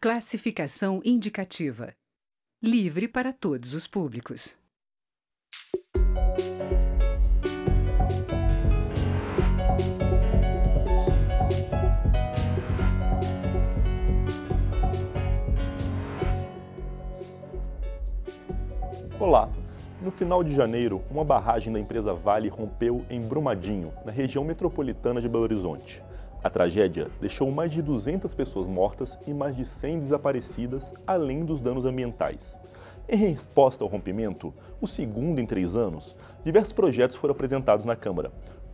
Classificação indicativa. Livre para todos os públicos. Olá! No final de janeiro, uma barragem da empresa Vale rompeu em Brumadinho, na região metropolitana de Belo Horizonte. A tragédia deixou mais de 200 pessoas mortas e mais de 100 desaparecidas, além dos danos ambientais. Em resposta ao rompimento, o segundo em três anos, diversos projetos foram apresentados na Câmara.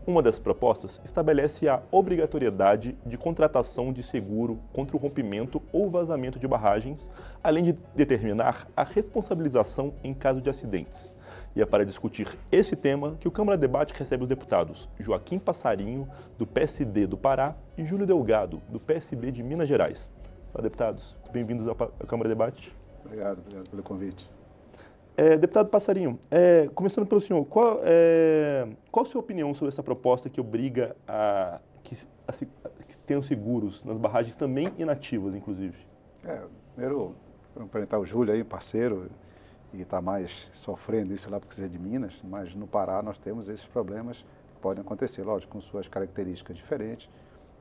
Uma das propostas estabelece a obrigatoriedade de contratação de seguro contra o rompimento ou vazamento de barragens, além de determinar a responsabilização em caso de acidentes. E é para discutir esse tema que o Câmara Debate recebe os deputados Joaquim Passarinho, do PSD do Pará, e Júlio Delgado, do PSB de Minas Gerais. Olá, deputados, bem-vindos ao Câmara Debate. Obrigado, obrigado pelo convite. É, deputado Passarinho, é, começando pelo senhor, qual, é, qual a sua opinião sobre essa proposta que obriga a que, a, que tenham seguros nas barragens também inativas, inclusive? É, primeiro, apresentar o Júlio aí, parceiro, e está mais sofrendo isso lá porque é de Minas, mas no Pará nós temos esses problemas que podem acontecer, lógico, com suas características diferentes,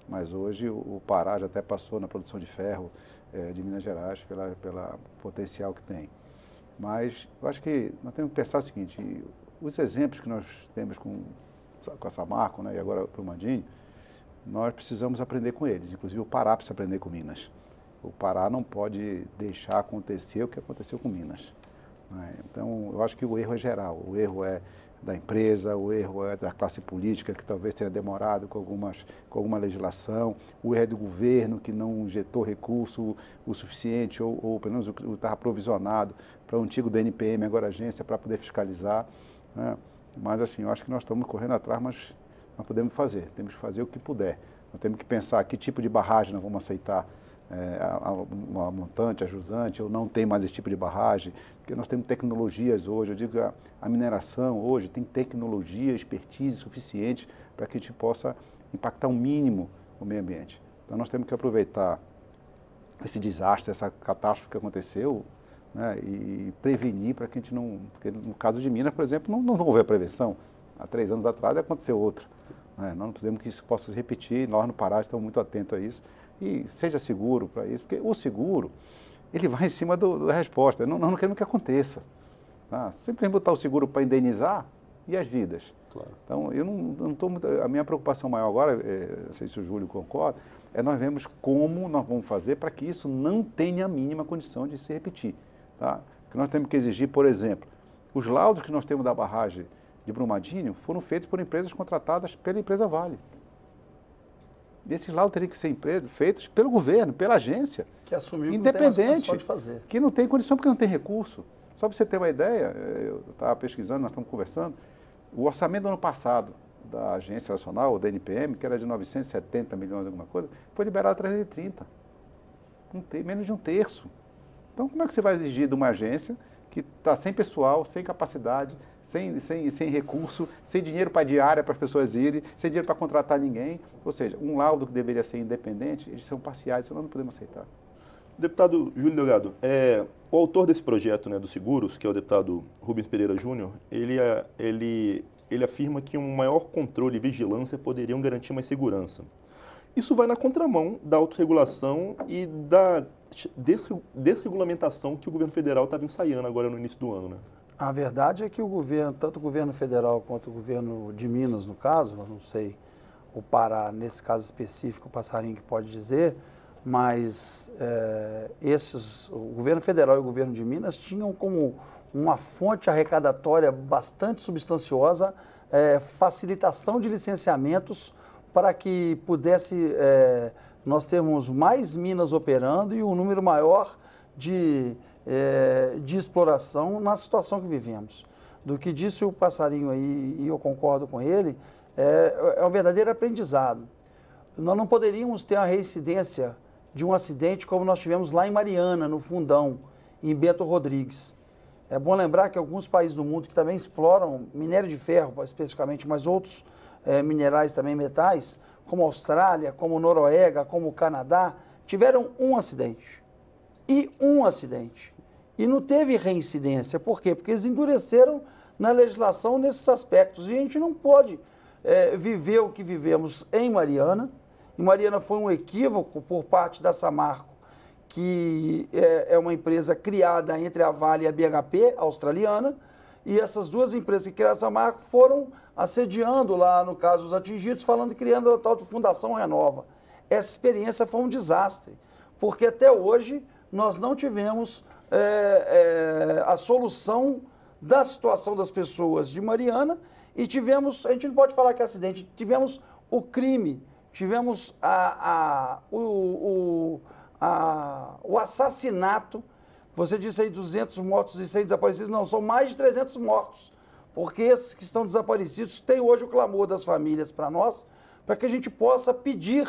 mas hoje o Pará já até passou na produção de ferro eh, de Minas Gerais pela, pela potencial que tem. Mas eu acho que nós temos que pensar o seguinte, os exemplos que nós temos com, com a Samarco né, e agora o Mandinho, nós precisamos aprender com eles, inclusive o Pará precisa aprender com Minas. O Pará não pode deixar acontecer o que aconteceu com Minas. Né? Então, eu acho que o erro é geral, o erro é da empresa, o erro é da classe política, que talvez tenha demorado com, algumas, com alguma legislação, o erro é do governo, que não injetou recurso o suficiente, ou, ou pelo menos estava provisionado para o antigo DNPM, agora agência, para poder fiscalizar. Né? Mas, assim, eu acho que nós estamos correndo atrás, mas nós podemos fazer, temos que fazer o que puder. Nós temos que pensar que tipo de barragem nós vamos aceitar, é, a, a, montante, a jusante, ou não tem mais esse tipo de barragem, porque nós temos tecnologias hoje, eu digo que a, a mineração hoje tem tecnologia, expertise suficiente para que a gente possa impactar o mínimo o meio ambiente. Então nós temos que aproveitar esse desastre, essa catástrofe que aconteceu, né, e prevenir para que a gente não. Porque no caso de Minas, por exemplo, não, não houve a prevenção. Há três anos atrás aconteceu outra. Né? Nós não podemos que isso possa se repetir, nós no Pará estamos muito atentos a isso. E seja seguro para isso, porque o seguro, ele vai em cima do, da resposta. Não, nós não queremos que aconteça. Tá? Simplesmente botar o seguro para indenizar e as vidas. Claro. Então, eu não estou muito. A minha preocupação maior agora, é, não sei se o Júlio concorda, é nós vemos como nós vamos fazer para que isso não tenha a mínima condição de se repetir. Tá? Que nós temos que exigir, por exemplo, os laudos que nós temos da barragem de Brumadinho foram feitos por empresas contratadas pela empresa Vale. Esses laudos teriam que ser feitos pelo governo, pela agência. Que assumiu independente, que não tem fazer. Que não tem condição porque não tem recurso. Só para você ter uma ideia, eu estava pesquisando, nós estamos conversando, o orçamento do ano passado da Agência Nacional, ou da NPM, que era de 970 milhões, alguma coisa, foi liberado 330. Um menos de um terço. Então, como é que você vai exigir de uma agência que está sem pessoal, sem capacidade, sem, sem, sem recurso, sem dinheiro para diária para as pessoas irem, sem dinheiro para contratar ninguém. Ou seja, um laudo que deveria ser independente, eles são parciais, isso nós não podemos aceitar. Deputado Júlio Delgado, é, o autor desse projeto né, dos seguros, que é o deputado Rubens Pereira Júnior, ele, é, ele, ele afirma que um maior controle e vigilância poderiam garantir mais segurança. Isso vai na contramão da autorregulação e da desregulamentação que o governo federal estava ensaiando agora no início do ano, né? A verdade é que o governo, tanto o governo federal quanto o governo de Minas, no caso, não sei o Pará, nesse caso específico, o passarinho que pode dizer, mas é, esses, o governo federal e o governo de Minas tinham como uma fonte arrecadatória bastante substanciosa é, facilitação de licenciamentos para que pudesse é, nós termos mais minas operando e um número maior de, é, de exploração na situação que vivemos. Do que disse o passarinho aí, e eu concordo com ele, é, é um verdadeiro aprendizado. Nós não poderíamos ter a reincidência de um acidente como nós tivemos lá em Mariana, no Fundão, em Bento Rodrigues. É bom lembrar que alguns países do mundo que também exploram minério de ferro, especificamente, mas outros eh, minerais também metais, como Austrália, como Noruega, como Canadá, tiveram um acidente. E um acidente. E não teve reincidência. Por quê? Porque eles endureceram na legislação nesses aspectos. E a gente não pode eh, viver o que vivemos em Mariana. E Mariana foi um equívoco por parte da Samarco, que é, é uma empresa criada entre a Vale e a BHP, australiana. E essas duas empresas que criaram a Samarco foram assediando lá, no caso, os atingidos, falando criando a tal de Fundação Renova. Essa experiência foi um desastre, porque até hoje nós não tivemos é, é, a solução da situação das pessoas de Mariana e tivemos, a gente não pode falar que é acidente, tivemos o crime, tivemos a, a, o, o, a, o assassinato. Você disse aí 200 mortos e 100 desaparecidos, não, são mais de 300 mortos porque esses que estão desaparecidos têm hoje o clamor das famílias para nós, para que a gente possa pedir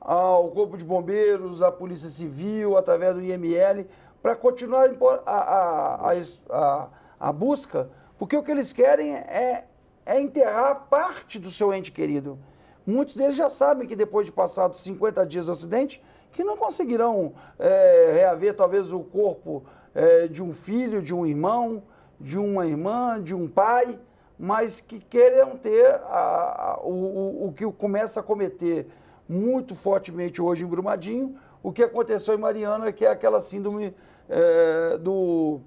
ao Corpo de Bombeiros, à Polícia Civil, através do IML, para continuar a, a, a, a, busca, porque o que eles querem é, é enterrar parte do seu ente querido. Muitos deles já sabem que depois de passados 50 dias do acidente, que não conseguirão é, reaver talvez o corpo é, de um filho, de um irmão, de uma irmã, de um pai, mas que queiram ter a, a, o, o, que começa a cometer muito fortemente hoje em Brumadinho, o que aconteceu em Mariana, que é aquela síndrome é, do,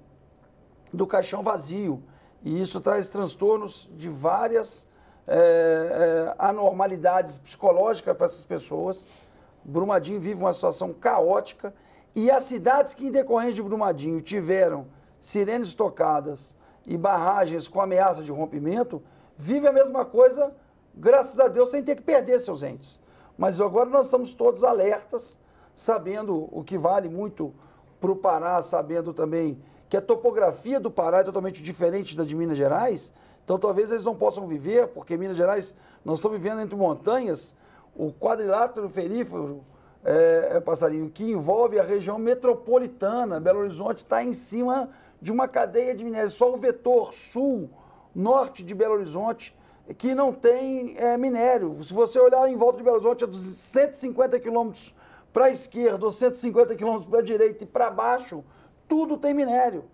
do caixão vazio. E isso traz transtornos de várias é, é, anormalidades psicológicas para essas pessoas. Brumadinho vive uma situação caótica e as cidades que, em decorrência de Brumadinho, tiveram sirenes tocadas e barragens com ameaça de rompimento, vive a mesma coisa, graças a Deus, sem ter que perder seus entes. Mas agora nós estamos todos alertas, sabendo o que vale muito para o Pará, sabendo também que a topografia do Pará é totalmente diferente da de Minas Gerais. Então talvez eles não possam viver, porque Minas Gerais, nós estamos vivendo entre montanhas, o quadrilátero ferífero, é, é passarinho, que envolve a região metropolitana, Belo Horizonte está em cima de uma cadeia de minérios, só o vetor sul, norte de Belo Horizonte, que não tem é, minério. Se você olhar em volta de Belo Horizonte, é dos 150 quilômetros para a esquerda, ou 150 quilômetros para a direita e para baixo, tudo tem minério.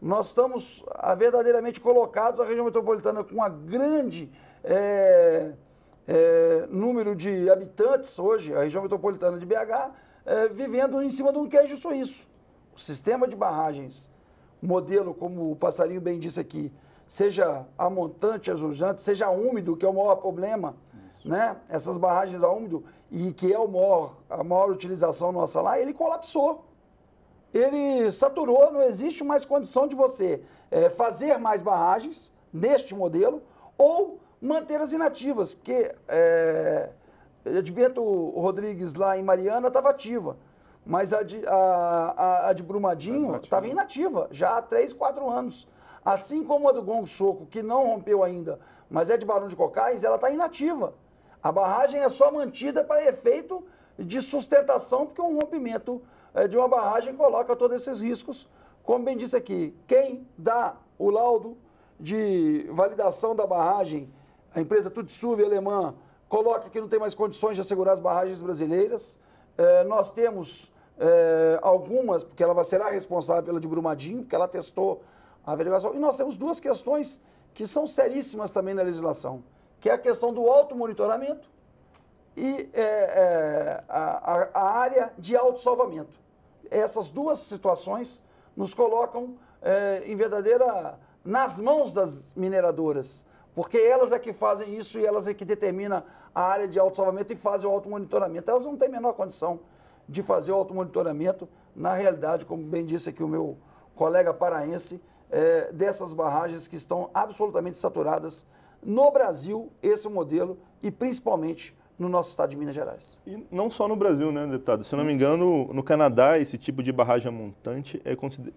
Nós estamos ah, verdadeiramente colocados, a região metropolitana, com um grande é, é, número de habitantes hoje, a região metropolitana de BH, é, vivendo em cima de um queijo suíço. O sistema de barragens modelo, como o passarinho bem disse aqui, seja a montante, azulejante, seja úmido, que é o maior problema, Isso. né? Essas barragens a úmido e que é o maior, a maior utilização nossa lá, ele colapsou. Ele saturou, não existe mais condição de você é, fazer mais barragens neste modelo ou manter as inativas, porque é, Rodrigues lá em Mariana estava ativa. Mas a de, a, a, a de Brumadinho estava inativa já há 3, 4 anos. Assim como a do Gong Soco, que não rompeu ainda, mas é de Barão de Cocais, ela está inativa. A barragem é só mantida para efeito de sustentação, porque um rompimento é, de uma barragem coloca todos esses riscos. Como bem disse aqui, quem dá o laudo de validação da barragem, a empresa Tutsuv alemã, coloca que não tem mais condições de assegurar as barragens brasileiras. É, nós temos é, algumas, porque ela será responsável pela de Brumadinho, porque ela testou a averiguação. E nós temos duas questões que são seríssimas também na legislação, que é a questão do automonitoramento e é, é, a, a, área de autossalvamento. Essas duas situações nos colocam é, em verdadeira nas mãos das mineradoras, porque elas é que fazem isso e elas é que determinam a área de autossalvamento e fazem o automonitoramento. Elas não têm a menor condição de fazer o automonitoramento, na realidade, como bem disse aqui o meu colega paraense, é, dessas barragens que estão absolutamente saturadas no Brasil, esse modelo e principalmente no nosso estado de Minas Gerais. E não só no Brasil, né, deputado? Se eu não me engano, no Canadá, esse tipo de barragem montante é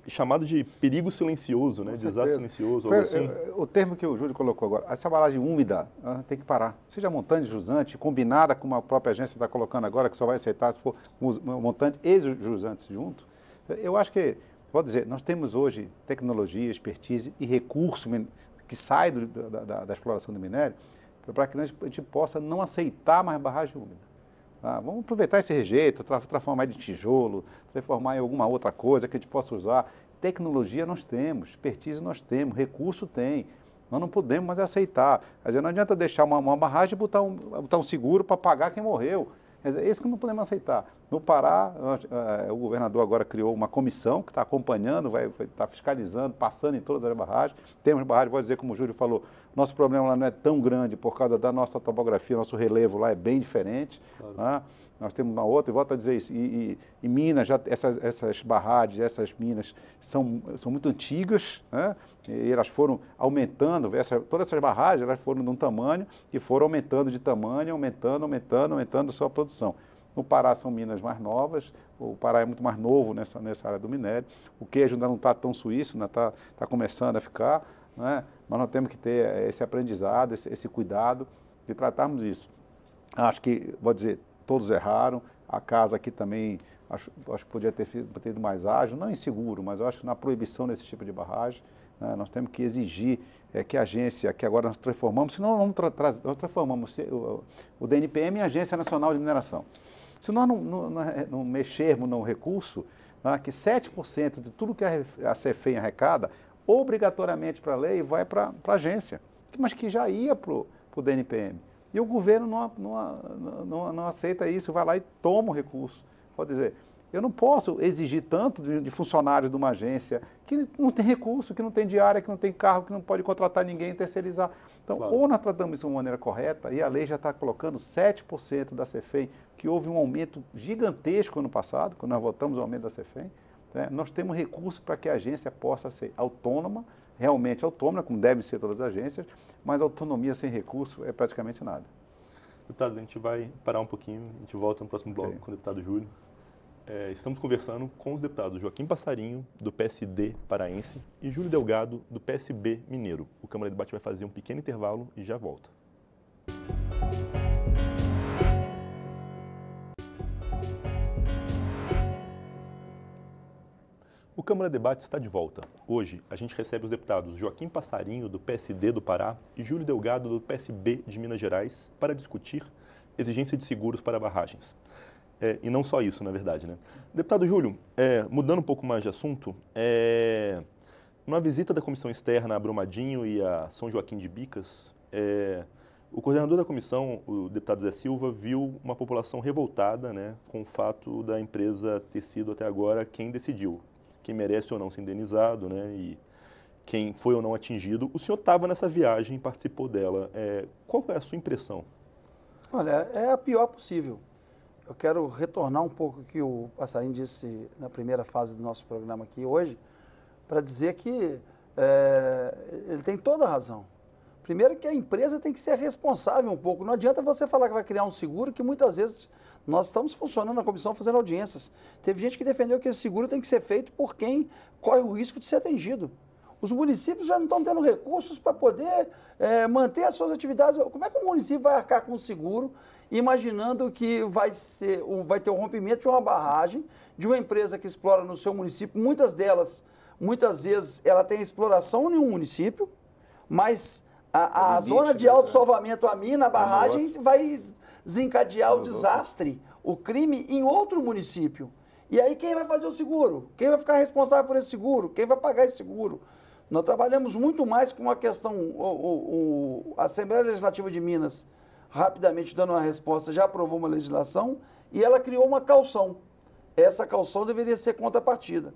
chamado de perigo silencioso, né? Desastre silencioso, Foi, assim. É, é, o termo que o Júlio colocou agora, essa barragem úmida ah, tem que parar. Seja montante, jusante, combinada com uma própria agência que está colocando agora, que só vai aceitar se for montante e jusante junto. Eu acho que, vou dizer, nós temos hoje tecnologia, expertise e recurso que sai do, da, da, da exploração do minério para que a gente possa não aceitar mais barragem úmida. Ah, vamos aproveitar esse rejeito, transformar de tijolo, transformar em alguma outra coisa que a gente possa usar. Tecnologia nós temos, expertise nós temos, recurso tem. Nós não podemos mais aceitar. Quer dizer, não adianta deixar uma, uma barragem e botar um, botar um seguro para pagar quem morreu. Quer dizer, é isso que não podemos aceitar. No Pará, nós, eh, o governador agora criou uma comissão que está acompanhando, vai estar tá fiscalizando, passando em todas as barragens. Temos barragens, vou dizer, como o Júlio falou, nosso problema lá não é tão grande por causa da nossa topografia, nosso relevo lá é bem diferente. Claro. Né? Nós temos uma outra, e volto a dizer isso, e, e, e Minas, já, essas, essas barragens, essas minas são, são muito antigas, né? e elas foram aumentando, essa, todas essas barragens elas foram de um tamanho e foram aumentando de tamanho, aumentando, aumentando, aumentando sua produção. No Pará são minas mais novas, o Pará é muito mais novo nessa, nessa área do minério, o queijo ainda não está tão suíço, ainda está tá começando a ficar, né? mas nós temos que ter eh, esse aprendizado, esse, esse cuidado de tratarmos isso. Acho que, vou dizer, todos erraram, a casa aqui também acho, acho que podia ter sido mais ágil, não inseguro, mas eu acho que na proibição desse tipo de barragem, né, nós temos que exigir é, que a agência, que agora nós transformamos, senão vamos tra tra nós transformamos o, o, DNPM em Agência Nacional de Mineração. Se nós não, não, não eh, mexermos no recurso, né, que 7% de tudo que a, a CFEM arrecada obrigatoriamente para a lei e vai para a agência, mas que já ia para o DNPM. E o governo não, não, não, não, aceita isso, vai lá e toma o recurso. Pode dizer, eu não posso exigir tanto de, de, funcionários de uma agência que não tem recurso, que não tem diária, que não tem carro, que não pode contratar ninguém, terceirizar. Então, claro. ou nós tratamos isso de uma maneira correta, e a lei já está colocando 7% da CEFEM, que houve um aumento gigantesco no passado, quando nós votamos o aumento da CEFEM, né? Nós temos recursos para que a agência possa ser autônoma, realmente autônoma, como devem ser todas as agências, mas autonomia sem recurso é praticamente nada. Deputado, a gente vai parar um pouquinho, a gente volta no próximo bloco okay. com o deputado Júlio. É, estamos conversando com os deputados Joaquim Passarinho, do PSD paraense, e Júlio Delgado, do PSB mineiro. O Câmara de Debate vai fazer um pequeno intervalo e já volta. Câmara Debate está de volta. Hoje, a gente recebe os deputados Joaquim Passarinho, do PSD do Pará, e Júlio Delgado, do PSB de Minas Gerais, para discutir exigência de seguros para barragens. É, e não só isso, na verdade, né? Deputado Júlio, é, mudando um pouco mais de assunto, é, numa visita da comissão externa a Brumadinho e a São Joaquim de Bicas, é, o coordenador da comissão, o deputado Zé Silva, viu uma população revoltada né, com o fato da empresa ter sido até agora quem decidiu, quem merece ou não ser indenizado, né? E quem foi ou não atingido. O senhor estava nessa viagem e participou dela. É, qual é a sua impressão? Olha, é a pior possível. Eu quero retornar um pouco o que o Passarinho disse na primeira fase do nosso programa aqui hoje, para dizer que é, ele tem toda a razão. Primeiro que a empresa tem que ser responsável um pouco. Não adianta você falar que vai criar um seguro que muitas vezes nós estamos funcionando na comissão fazendo audiências. Teve gente que defendeu que esse seguro tem que ser feito por quem corre o risco de ser atendido. Os municípios já não estão tendo recursos para poder é, manter as suas atividades. Como é que o município vai arcar com o seguro, imaginando que vai, ser, vai ter o um rompimento de uma barragem, de uma empresa que explora no seu município? Muitas delas, muitas vezes, ela tem exploração em um município, mas a, a limite, zona de né? auto salvamento a mina, a barragem, vai desencadear o desastre, o crime em outro município. E aí quem vai fazer o seguro? Quem vai ficar responsável por esse seguro? Quem vai pagar esse seguro? Nós trabalhamos muito mais com a questão. O, o, a Assembleia Legislativa de Minas, rapidamente dando uma resposta, já aprovou uma legislação e ela criou uma calção. Essa calção deveria ser contrapartida.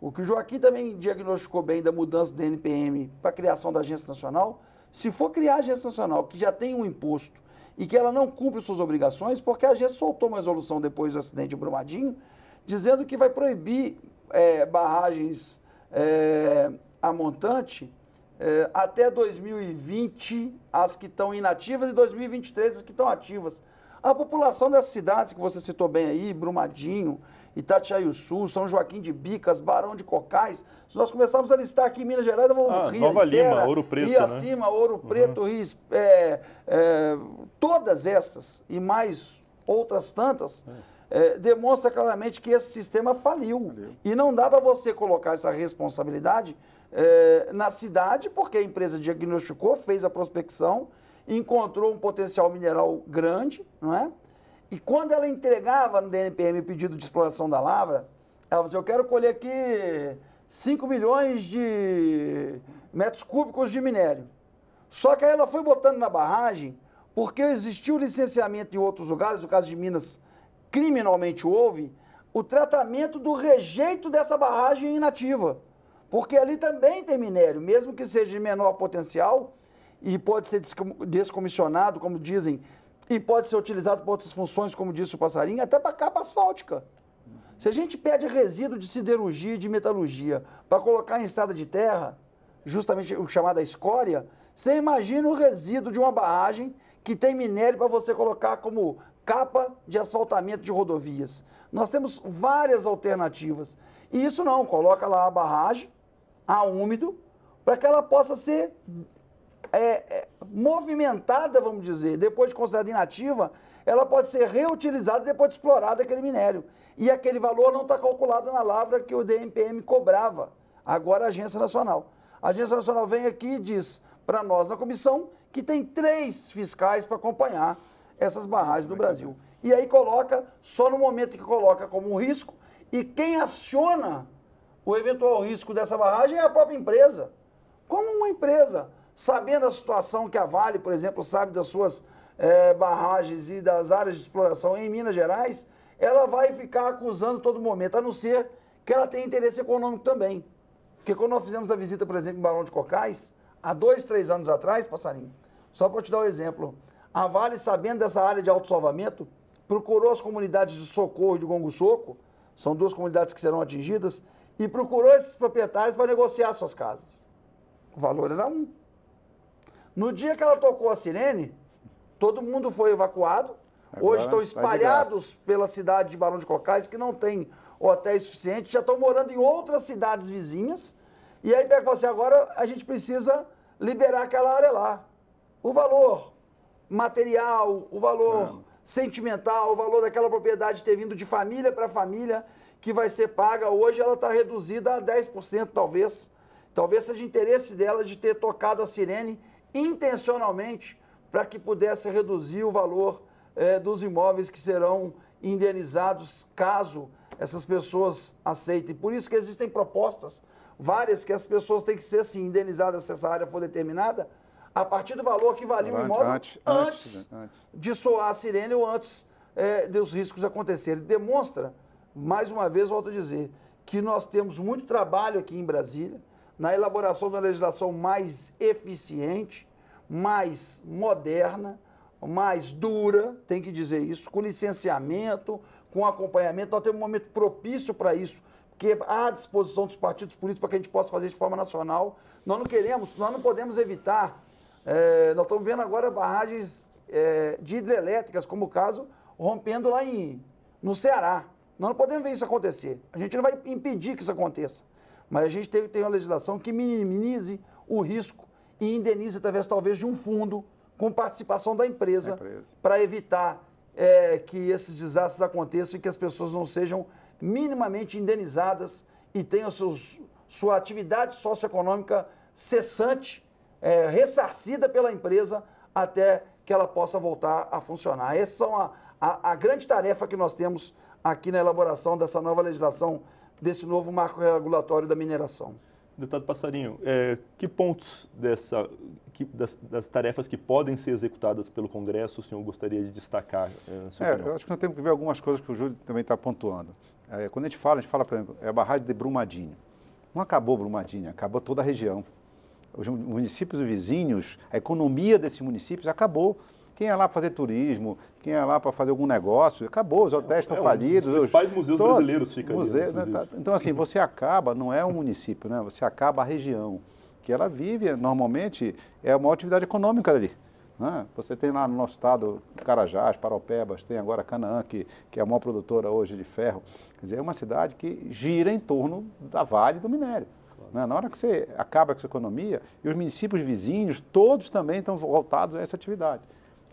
O que o Joaquim também diagnosticou bem da mudança da NPM para a criação da Agência Nacional, se for criar a Agência Nacional, que já tem um imposto e que ela não cumpre suas obrigações, porque a agência soltou uma resolução depois do acidente de Brumadinho, dizendo que vai proibir é, barragens é, a montante é, até 2020, as que estão inativas, e 2023, as que estão ativas. A população dessas cidades que você citou bem aí, Brumadinho, Itatiaio Sul, São Joaquim de Bicas, Barão de Cocais, se nós começarmos a listar aqui em Minas Gerais, vamos ah, Rio Nova Espera, Lima, Ouro Preto, Rio né? Acima, Ouro uhum. Preto, uhum. Rio, é, é, Todas estas e mais outras tantas é, demonstra claramente que esse sistema faliu. faliu. E não dá para você colocar essa responsabilidade é, na cidade, porque a empresa diagnosticou, fez a prospecção, encontrou um potencial mineral grande, não é? E quando ela entregava no DNPM pedido de exploração da lavra, ela falou assim, eu quero colher aqui 5 milhões de metros cúbicos de minério. Só que aí ela foi botando na barragem porque existiu licenciamento em outros lugares, no caso de Minas, criminalmente houve, o tratamento do rejeito dessa barragem é inativa. Porque ali também tem minério, mesmo que seja de menor potencial e pode ser descomissionado, como dizem, e pode ser utilizado para outras funções, como disse o passarinho, até para capa asfáltica. Se a gente pede resíduo de siderurgia e de metalurgia para colocar em estrada de terra, justamente o chamado escória, você imagina o resíduo de uma barragem que tem minério para você colocar como capa de asfaltamento de rodovias. Nós temos várias alternativas. E isso não, coloca lá a barragem, a úmido, para que ela possa ser é, é, movimentada, vamos dizer, depois de considerada inativa, ela pode ser reutilizada depois de explorado aquele minério. E aquele valor não está calculado na lavra que o DMPM cobrava. Agora a Agência Nacional. A Agência Nacional vem aqui e diz: para nós na comissão, que tem três fiscais para acompanhar essas barragens do é Brasil. E aí coloca, só no momento que coloca como um risco, e quem aciona o eventual risco dessa barragem é a própria empresa. Como uma empresa, sabendo a situação que a Vale, por exemplo, sabe das suas é, barragens e das áreas de exploração em Minas Gerais, ela vai ficar acusando todo momento, a não ser que ela tenha interesse econômico também. Porque quando nós fizemos a visita, por exemplo, em Barão de Cocais, Há dois, três anos atrás, passarinho, só para te dar um exemplo, a Vale, sabendo dessa área de autossalvamento, procurou as comunidades de Socorro e de Gongo-Soco, são duas comunidades que serão atingidas, e procurou esses proprietários para negociar suas casas. O valor era um. No dia que ela tocou a sirene, todo mundo foi evacuado. Agora Hoje estão tá espalhados pela cidade de Barão de Cocais, que não tem hotéis suficientes, já estão morando em outras cidades vizinhas. E aí pega você, agora a gente precisa liberar aquela área lá. O valor material, o valor é. sentimental, o valor daquela propriedade ter vindo de família para família, que vai ser paga hoje, ela está reduzida a 10%, talvez. Talvez seja interesse dela de ter tocado a sirene intencionalmente para que pudesse reduzir o valor é, dos imóveis que serão indenizados caso essas pessoas aceitem. Por isso que existem propostas várias que as pessoas têm que ser assim, indenizadas se essa área for determinada, a partir do valor que valia o imóvel antes, antes, né, antes, de soar a sirene ou antes é, dos riscos acontecerem. Demonstra, mais uma vez, volto a dizer, que nós temos muito trabalho aqui em Brasília na elaboração de uma legislação mais eficiente, mais moderna, mais dura, tem que dizer isso, com licenciamento, com acompanhamento. Nós temos um momento propício para isso, que há à disposição dos partidos políticos para que a gente possa fazer de forma nacional. Nós não queremos, nós não podemos evitar. É, nós estamos vendo agora barragens é, de hidrelétricas, como o caso, rompendo lá em, no Ceará. Nós não podemos ver isso acontecer. A gente não vai impedir que isso aconteça. Mas a gente tem que ter uma legislação que minimize o risco e indenize através, talvez, de um fundo com participação da empresa, empresa. para evitar é, que esses desastres aconteçam e que as pessoas não sejam minimamente indenizadas e tenham seus, sua atividade socioeconômica cessante, é, ressarcida pela empresa até que ela possa voltar a funcionar. Essa são a, a, a grande tarefa que nós temos aqui na elaboração dessa nova legislação, desse novo marco regulatório da mineração. Deputado Passarinho, é, que pontos dessa que, das, das, tarefas que podem ser executadas pelo Congresso o senhor gostaria de destacar? Eh, é, é eu acho que nós temos que ver algumas coisas que o Júlio também está pontuando. É, quando a gente fala, a gente fala, por exemplo, é a barragem de Brumadinho. Não acabou Brumadinho, acabou toda a região. Os municípios vizinhos, a economia desses municípios acabou. Quem é lá para fazer turismo, quem é lá para fazer algum negócio, acabou, os hotéis estão é, é falidos. Os principais museus brasileiros ficam museu, ali, né, né, tá... Então, assim, você acaba, não é um município, né? você acaba a região que ela vive normalmente, é uma atividade econômica ali. Né? Você tem lá no nosso estado Carajás, Paropebas, tem agora Canaã, que, que é a maior produtora hoje de ferro. Quer dizer, é uma cidade que gira em torno da Vale do Minério. Claro. Né? Na hora que você acaba com essa economia, e os municípios vizinhos, todos também estão voltados a essa atividade.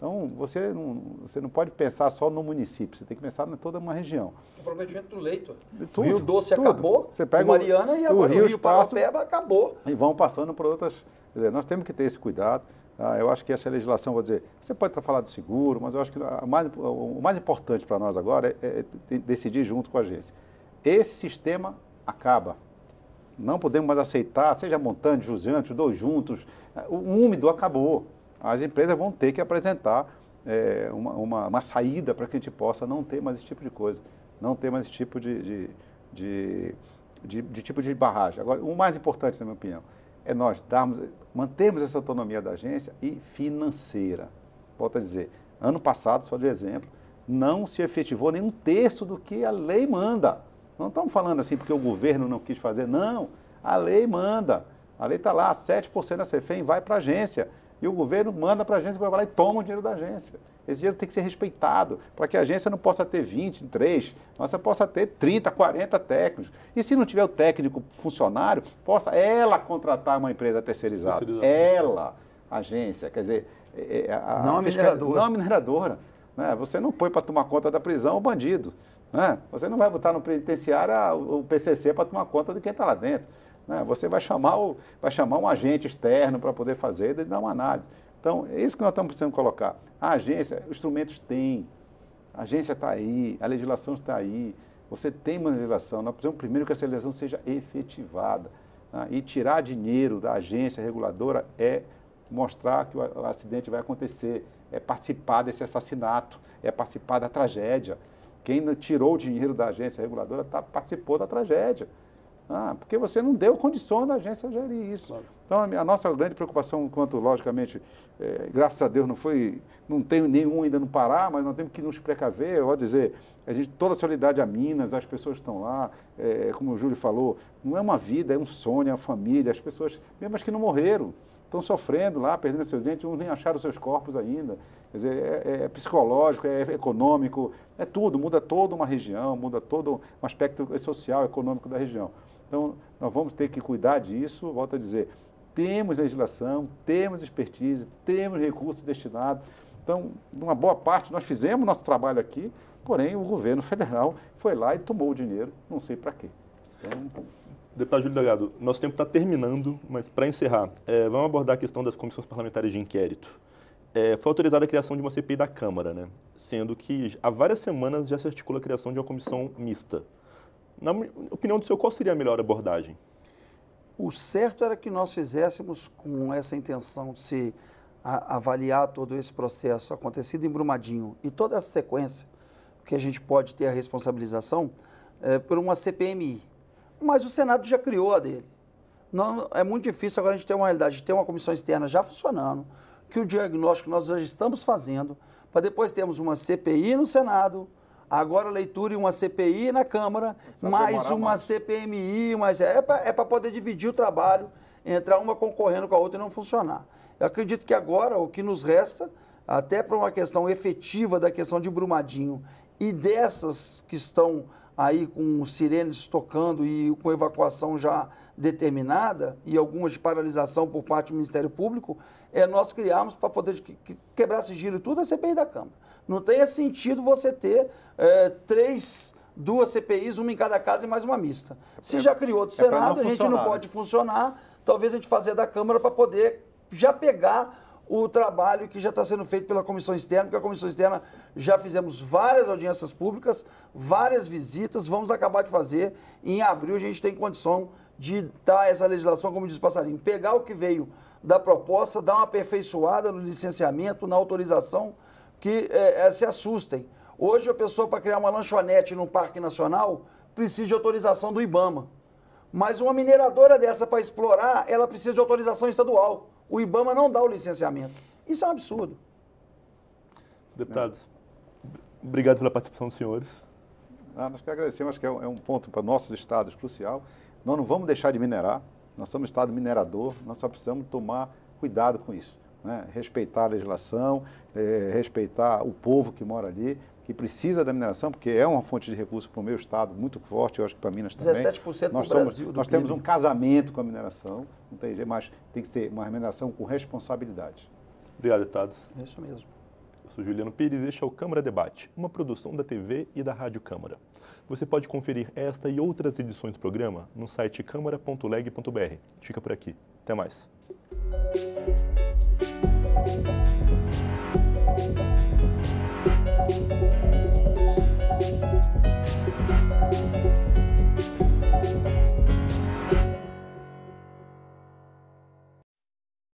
Então, você não, você não pode pensar só no município, você tem que pensar em toda uma região. O aproveitamento é do leito. Tudo, o Rio Doce tudo. acabou, você pega o Mariana e agora o Rio, o Rio Parapeba acabou. E vão passando por outras... Dizer, nós temos que ter esse cuidado. Ah, eu acho que essa legislação, vou dizer, você pode falar de seguro, mas eu acho que mais, o mais importante para nós agora é, é decidir junto com a agência. Esse sistema acaba. Não podemos mais aceitar, seja montante, jusante, os dois juntos. O úmido acabou as empresas vão ter que apresentar é, uma, uma, uma, saída para que a gente possa não ter mais esse tipo de coisa, não ter mais esse tipo de, de, de, de, de tipo de barragem. Agora, o mais importante, na minha opinião, é nós darmos, mantermos essa autonomia da agência e financeira. Volto a dizer, ano passado, só de exemplo, não se efetivou nenhum terço do que a lei manda. Não estamos falando assim porque o governo não quis fazer, não. A lei manda. A lei está lá, 7% da CEFEM vai para a agência. E o governo manda para a agência, vai lá e toma o dinheiro da agência. Esse dinheiro tem que ser respeitado, para que a agência não possa ter 20, 3, mas possa ter 30, 40 técnicos. E se não tiver o técnico funcionário, possa ela contratar uma empresa terceirizada. terceirizada. Ela, agência, quer dizer... É, é, a, não a mineradora. Não a mineradora. Né? Você não põe para tomar conta da prisão o bandido. Né? Você não vai botar no penitenciário o PCC para tomar conta de quem está lá dentro. Né? Você vai chamar, o, vai chamar um agente externo para poder fazer, e dar uma análise. Então, é isso que nós estamos precisando colocar. A agência, instrumentos tem, a agência está aí, a legislação está aí, você tem uma legislação, nós precisamos primeiro que essa legislação seja efetivada. Né? E tirar dinheiro da agência reguladora é mostrar que o acidente vai acontecer, é participar desse assassinato, é participar da tragédia. Quem tirou o dinheiro da agência reguladora tá, participou da tragédia. Ah, porque você não deu condição da agência gerir isso. Claro. Então, a, nossa grande preocupação, quanto, logicamente, é, graças a Deus não foi, não tenho nenhum ainda no Pará, mas nós temos que nos precaver, eu vou dizer, a gente, toda a solidariedade a Minas, as pessoas estão lá, é, como o Júlio falou, não é uma vida, é um sonho, é uma família, as pessoas, mesmo as que não morreram, estão sofrendo lá, perdendo seus dentes, uns nem acharam seus corpos ainda. Quer dizer, é, é, é psicológico, é econômico, é tudo, muda toda uma região, muda todo um aspecto social, econômico da região. Então, nós vamos ter que cuidar disso, volto a dizer, temos legislação, temos expertise, temos recursos destinados. Então, uma boa parte, nós fizemos nosso trabalho aqui, porém o governo federal foi lá e tomou o dinheiro, não sei para quê. Então, Deputado Júlio Delgado, nosso tempo está terminando, mas para encerrar, é, vamos abordar a questão das comissões parlamentares de inquérito. É, foi autorizada a criação de uma CPI da Câmara, né? sendo que há várias semanas já se articula a criação de uma comissão mista. Na opinião do senhor, qual seria a melhor abordagem? O certo era que nós fizéssemos com essa intenção de se avaliar todo esse processo acontecido em Brumadinho e toda essa sequência que a gente pode ter a responsabilização é, por uma CPMI, mas o Senado já criou a dele. Não, é muito difícil agora a gente ter uma realidade, de ter uma comissão externa já funcionando, que o diagnóstico nós já estamos fazendo, para depois termos uma CPI no Senado, agora leitura e uma CPI na Câmara, mais uma mais. CPMI, mas é para é poder dividir o trabalho, entrar uma concorrendo com a outra e não funcionar. Eu acredito que agora o que nos resta, até para uma questão efetiva da questão de Brumadinho e dessas que estão aí com sirenes tocando e com evacuação já determinada e algumas de paralisação por parte do Ministério Público, é nós criarmos para poder quebrar sigilo e tudo a CPI da Câmara. Não tenha sentido você ter é, três, duas CPIs, uma em cada casa e mais uma mista. Se é já criou do é Senado, a gente não né? pode funcionar, talvez a gente fazer da Câmara para poder já pegar o trabalho que já está sendo feito pela comissão externa, porque a comissão externa já fizemos várias audiências públicas, várias visitas, vamos acabar de fazer. Em abril a gente tem condição de dar essa legislação, como diz o passarinho, pegar o que veio da proposta, dar uma aperfeiçoada no licenciamento, na autorização, que é, é se assustem. Hoje a pessoa para criar uma lanchonete num parque nacional precisa de autorização do IBAMA. Mas uma mineradora dessa para explorar, ela precisa de autorização estadual o IBAMA não dá o licenciamento. Isso é um absurdo. Deputados, obrigado pela participação dos senhores. Ah, nós que agradecemos, acho que é, é um ponto para nossos estados crucial. Nós não vamos deixar de minerar, nós somos um estado minerador, nós só precisamos tomar cuidado com isso né? respeitar a legislação, é, respeitar o povo que mora ali, que precisa da mineração, porque é uma fonte de recurso para o meu estado muito forte, eu acho que para Minas também. 17% nós do somos, Brasil. Do nós temos um casamento com a mineração, não tem jeito, mas tem que ser uma mineração com responsabilidade. Obrigado, deputado. É isso mesmo. Eu sou Juliano Pires e este é o Câmara Debate, uma produção da TV e da Rádio Câmara. Você pode conferir esta e outras edições do programa no site câmara.leg.br. Fica por aqui. Até mais.